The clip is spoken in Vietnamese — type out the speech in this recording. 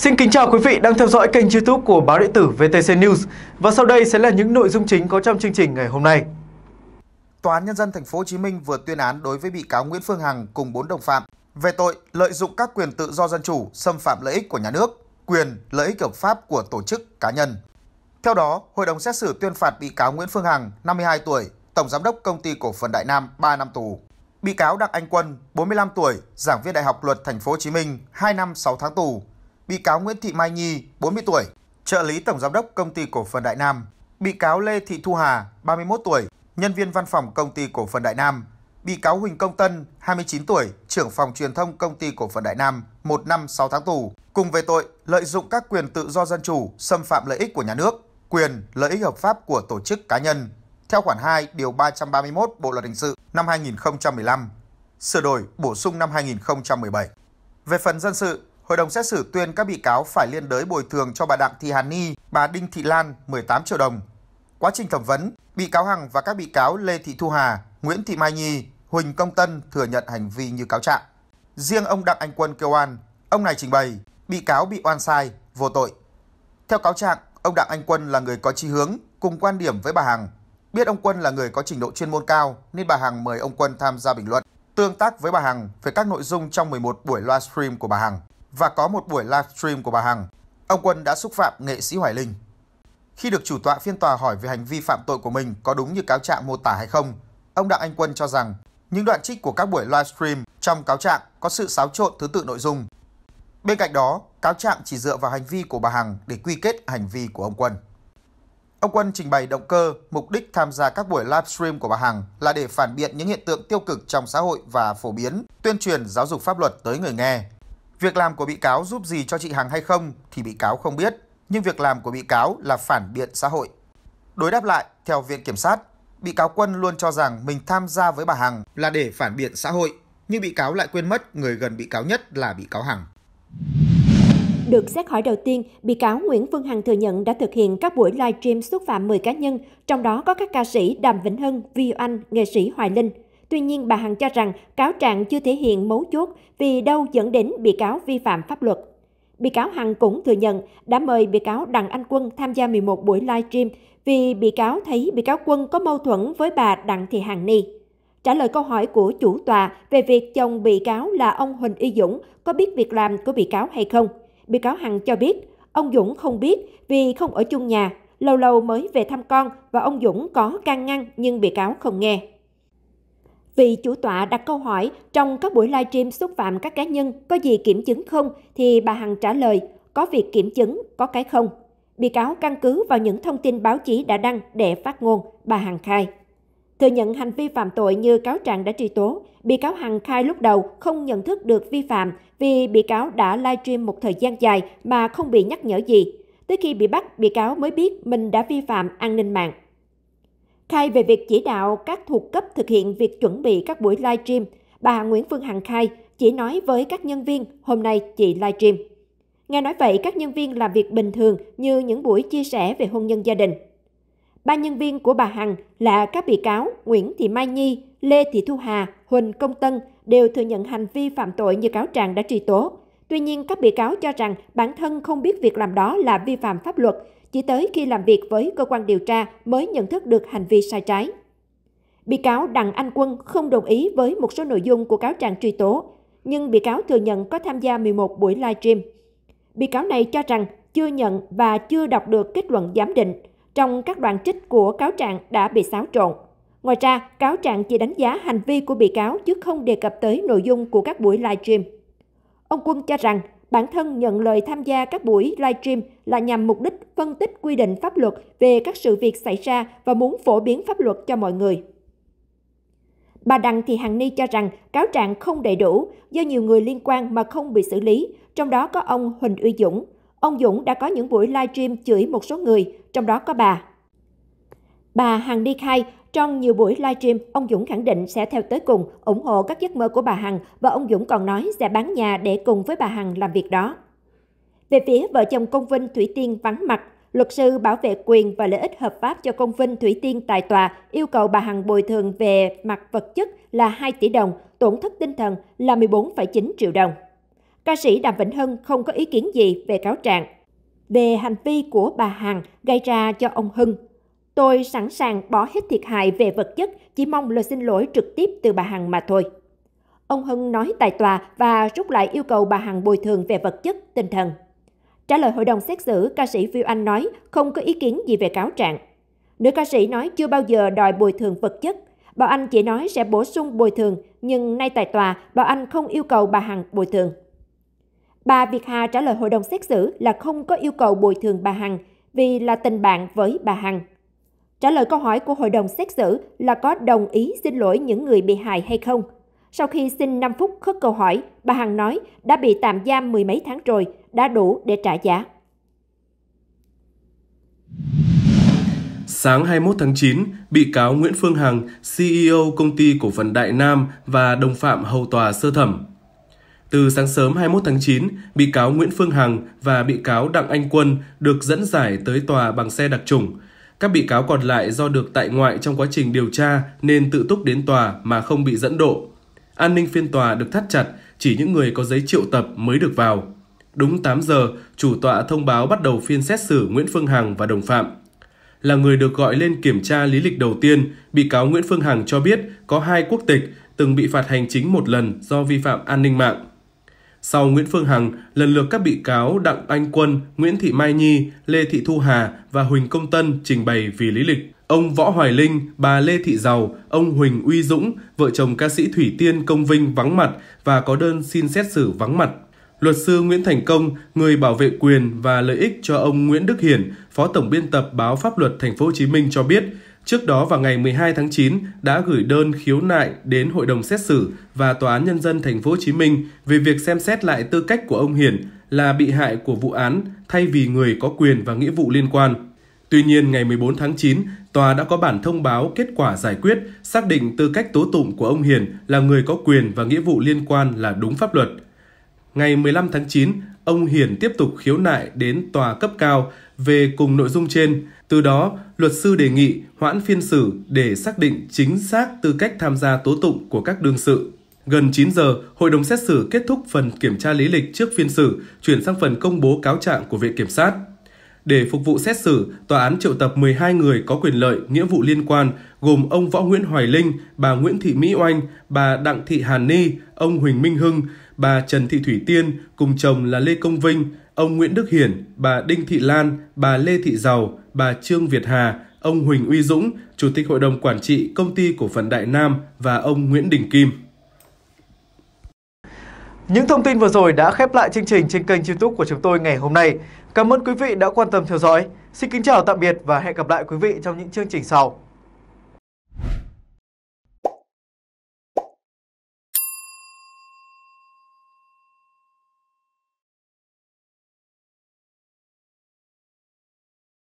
Xin kính chào quý vị đang theo dõi kênh youtube của báo điện tử VTC News và sau đây sẽ là những nội dung chính có trong chương trình ngày hôm nay. Tòa án Nhân dân Thành phố Hồ Chí Minh vừa tuyên án đối với bị cáo Nguyễn Phương Hằng cùng 4 đồng phạm về tội lợi dụng các quyền tự do dân chủ xâm phạm lợi ích của nhà nước, quyền, lợi ích hợp pháp của tổ chức cá nhân. Theo đó, hội đồng xét xử tuyên phạt bị cáo Nguyễn Phương Hằng, 52 tuổi, tổng giám đốc công ty cổ phần Đại Nam 3 năm tù. Bị cáo Đặng Anh Quân, 45 tuổi, giảng viên Đại học Luật Thành phố Hồ Chí Minh, 2 năm 6 tháng tù bị cáo Nguyễn Thị Mai Nhi, 40 tuổi, trợ lý tổng giám đốc công ty cổ phần Đại Nam, bị cáo Lê Thị Thu Hà, 31 tuổi, nhân viên văn phòng công ty cổ phần Đại Nam, bị cáo Huỳnh Công Tân, 29 tuổi, trưởng phòng truyền thông công ty cổ phần Đại Nam, 1 năm 6 tháng tù, cùng về tội lợi dụng các quyền tự do dân chủ, xâm phạm lợi ích của nhà nước, quyền, lợi ích hợp pháp của tổ chức cá nhân, theo khoản 2 điều 331 Bộ luật hình sự năm 2015, sửa đổi bổ sung năm 2017. Về phần dân sự, hội đồng xét xử tuyên các bị cáo phải liên đới bồi thường cho bà Đặng Thị Hàn Ni, bà Đinh Thị Lan 18 triệu đồng. Quá trình thẩm vấn, bị cáo Hằng và các bị cáo Lê Thị Thu Hà, Nguyễn Thị Mai Nhi, Huỳnh Công Tân thừa nhận hành vi như cáo trạng. Riêng ông Đặng Anh Quân kêu oan, ông này trình bày, bị cáo bị oan sai, vô tội. Theo cáo trạng, ông Đặng Anh Quân là người có chí hướng, cùng quan điểm với bà Hằng. Biết ông Quân là người có trình độ chuyên môn cao nên bà Hằng mời ông Quân tham gia bình luận, tương tác với bà Hằng về các nội dung trong 11 buổi livestream của bà Hằng và có một buổi livestream của bà Hằng, ông Quân đã xúc phạm nghệ sĩ Hoài Linh. Khi được chủ tọa phiên tòa hỏi về hành vi phạm tội của mình có đúng như cáo trạng mô tả hay không, ông Đặng Anh Quân cho rằng những đoạn trích của các buổi livestream trong cáo trạng có sự xáo trộn thứ tự nội dung. Bên cạnh đó, cáo trạng chỉ dựa vào hành vi của bà Hằng để quy kết hành vi của ông Quân. Ông Quân trình bày động cơ, mục đích tham gia các buổi livestream của bà Hằng là để phản biện những hiện tượng tiêu cực trong xã hội và phổ biến, tuyên truyền giáo dục pháp luật tới người nghe, Việc làm của bị cáo giúp gì cho chị Hằng hay không thì bị cáo không biết, nhưng việc làm của bị cáo là phản biện xã hội. Đối đáp lại, theo Viện Kiểm sát, bị cáo Quân luôn cho rằng mình tham gia với bà Hằng là để phản biện xã hội, nhưng bị cáo lại quên mất người gần bị cáo nhất là bị cáo Hằng. Được xét hỏi đầu tiên, bị cáo Nguyễn Phương Hằng thừa nhận đã thực hiện các buổi live stream xúc phạm 10 cá nhân, trong đó có các ca sĩ Đàm Vĩnh Hưng, Vi Anh, nghệ sĩ Hoài Linh. Tuy nhiên, bà Hằng cho rằng cáo trạng chưa thể hiện mấu chốt vì đâu dẫn đến bị cáo vi phạm pháp luật. Bị cáo Hằng cũng thừa nhận đã mời bị cáo Đặng Anh Quân tham gia 11 buổi livestream vì bị cáo thấy bị cáo Quân có mâu thuẫn với bà Đặng Thị Hằng Ni. Trả lời câu hỏi của chủ tòa về việc chồng bị cáo là ông Huỳnh Y Dũng có biết việc làm của bị cáo hay không, bị cáo Hằng cho biết ông Dũng không biết vì không ở chung nhà, lâu lâu mới về thăm con và ông Dũng có can ngăn nhưng bị cáo không nghe. Vì chủ tọa đặt câu hỏi trong các buổi live stream xúc phạm các cá nhân có gì kiểm chứng không thì bà Hằng trả lời có việc kiểm chứng, có cái không. Bị cáo căn cứ vào những thông tin báo chí đã đăng để phát ngôn, bà Hằng khai. Thừa nhận hành vi phạm tội như cáo trạng đã truy tố, bị cáo Hằng khai lúc đầu không nhận thức được vi phạm vì bị cáo đã live stream một thời gian dài mà không bị nhắc nhở gì. Tới khi bị bắt, bị cáo mới biết mình đã vi phạm an ninh mạng. Khai về việc chỉ đạo các thuộc cấp thực hiện việc chuẩn bị các buổi live stream, bà Nguyễn Phương Hằng khai chỉ nói với các nhân viên hôm nay chị live stream. Nghe nói vậy, các nhân viên làm việc bình thường như những buổi chia sẻ về hôn nhân gia đình. Ba nhân viên của bà Hằng là các bị cáo Nguyễn Thị Mai Nhi, Lê Thị Thu Hà, Huỳnh Công Tân đều thừa nhận hành vi phạm tội như cáo trạng đã truy tố. Tuy nhiên, các bị cáo cho rằng bản thân không biết việc làm đó là vi phạm pháp luật chỉ tới khi làm việc với cơ quan điều tra mới nhận thức được hành vi sai trái. Bị cáo Đặng Anh Quân không đồng ý với một số nội dung của cáo trạng truy tố, nhưng bị cáo thừa nhận có tham gia 11 buổi livestream. Bị cáo này cho rằng chưa nhận và chưa đọc được kết luận giám định, trong các đoạn trích của cáo trạng đã bị xáo trộn. Ngoài ra, cáo trạng chỉ đánh giá hành vi của bị cáo chứ không đề cập tới nội dung của các buổi livestream. Ông Quân cho rằng bản thân nhận lời tham gia các buổi livestream là nhằm mục đích phân tích quy định pháp luật về các sự việc xảy ra và muốn phổ biến pháp luật cho mọi người. Bà Đặng Thị Hằng Ni cho rằng cáo trạng không đầy đủ do nhiều người liên quan mà không bị xử lý, trong đó có ông Huỳnh Uy Dũng. Ông Dũng đã có những buổi livestream chửi một số người, trong đó có bà. Bà Hằng Ni khai trong nhiều buổi livestream, ông Dũng khẳng định sẽ theo tới cùng, ủng hộ các giấc mơ của bà Hằng và ông Dũng còn nói sẽ bán nhà để cùng với bà Hằng làm việc đó. Về phía vợ chồng Công Vinh Thủy Tiên vắng mặt, luật sư bảo vệ quyền và lợi ích hợp pháp cho Công Vinh Thủy Tiên tại tòa yêu cầu bà Hằng bồi thường về mặt vật chất là 2 tỷ đồng, tổn thất tinh thần là 14,9 triệu đồng. Ca sĩ Đàm Vĩnh Hưng không có ý kiến gì về cáo trạng. Về hành vi của bà Hằng gây ra cho ông Hưng, Tôi sẵn sàng bỏ hết thiệt hại về vật chất, chỉ mong lời xin lỗi trực tiếp từ bà Hằng mà thôi. Ông Hưng nói tại tòa và rút lại yêu cầu bà Hằng bồi thường về vật chất, tinh thần. Trả lời hội đồng xét xử, ca sĩ Viu Anh nói không có ý kiến gì về cáo trạng. Nữ ca sĩ nói chưa bao giờ đòi bồi thường vật chất. Bảo Anh chỉ nói sẽ bổ sung bồi thường, nhưng nay tại tòa, Bảo Anh không yêu cầu bà Hằng bồi thường. Bà Việt Hà trả lời hội đồng xét xử là không có yêu cầu bồi thường bà Hằng vì là tình bạn với bà Hằng. Trả lời câu hỏi của hội đồng xét xử là có đồng ý xin lỗi những người bị hại hay không. Sau khi xin 5 phút khất câu hỏi, bà Hằng nói đã bị tạm giam mười mấy tháng rồi, đã đủ để trả giá. Sáng 21 tháng 9, bị cáo Nguyễn Phương Hằng, CEO công ty cổ phần Đại Nam và đồng phạm hầu tòa sơ thẩm. Từ sáng sớm 21 tháng 9, bị cáo Nguyễn Phương Hằng và bị cáo Đặng Anh Quân được dẫn giải tới tòa bằng xe đặc trùng. Các bị cáo còn lại do được tại ngoại trong quá trình điều tra nên tự túc đến tòa mà không bị dẫn độ. An ninh phiên tòa được thắt chặt, chỉ những người có giấy triệu tập mới được vào. Đúng 8 giờ, chủ tọa thông báo bắt đầu phiên xét xử Nguyễn Phương Hằng và đồng phạm. Là người được gọi lên kiểm tra lý lịch đầu tiên, bị cáo Nguyễn Phương Hằng cho biết có hai quốc tịch từng bị phạt hành chính một lần do vi phạm an ninh mạng. Sau Nguyễn Phương Hằng, lần lượt các bị cáo Đặng Anh Quân, Nguyễn Thị Mai Nhi, Lê Thị Thu Hà và Huỳnh Công Tân trình bày vì lý lịch. Ông Võ Hoài Linh, bà Lê Thị Giàu, ông Huỳnh Uy Dũng, vợ chồng ca sĩ Thủy Tiên Công Vinh vắng mặt và có đơn xin xét xử vắng mặt. Luật sư Nguyễn Thành Công, người bảo vệ quyền và lợi ích cho ông Nguyễn Đức Hiển, Phó Tổng biên tập báo Pháp luật Thành phố Hồ Chí Minh cho biết, Trước đó vào ngày 12 tháng 9 đã gửi đơn khiếu nại đến Hội đồng xét xử và Tòa án nhân dân thành phố Hồ Chí Minh về việc xem xét lại tư cách của ông Hiển là bị hại của vụ án thay vì người có quyền và nghĩa vụ liên quan. Tuy nhiên, ngày 14 tháng 9, tòa đã có bản thông báo kết quả giải quyết, xác định tư cách tố tụng của ông Hiền là người có quyền và nghĩa vụ liên quan là đúng pháp luật. Ngày 15 tháng 9, ông Hiền tiếp tục khiếu nại đến tòa cấp cao về cùng nội dung trên, từ đó, luật sư đề nghị hoãn phiên xử để xác định chính xác tư cách tham gia tố tụng của các đương sự. Gần 9 giờ, hội đồng xét xử kết thúc phần kiểm tra lý lịch trước phiên xử, chuyển sang phần công bố cáo trạng của Viện Kiểm sát. Để phục vụ xét xử, tòa án triệu tập 12 người có quyền lợi, nghĩa vụ liên quan, gồm ông Võ Nguyễn Hoài Linh, bà Nguyễn Thị Mỹ Oanh, bà Đặng Thị Hàn Ni, ông Huỳnh Minh Hưng, bà Trần Thị Thủy Tiên, cùng chồng là Lê Công Vinh, ông Nguyễn Đức Hiển, bà Đinh Thị Lan, bà Lê Thị Giàu, bà Trương Việt Hà, ông Huỳnh Uy Dũng, Chủ tịch Hội đồng Quản trị Công ty Cổ phần Đại Nam và ông Nguyễn Đình Kim. Những thông tin vừa rồi đã khép lại chương trình trên kênh youtube của chúng tôi ngày hôm nay. Cảm ơn quý vị đã quan tâm theo dõi. Xin kính chào tạm biệt và hẹn gặp lại quý vị trong những chương trình sau.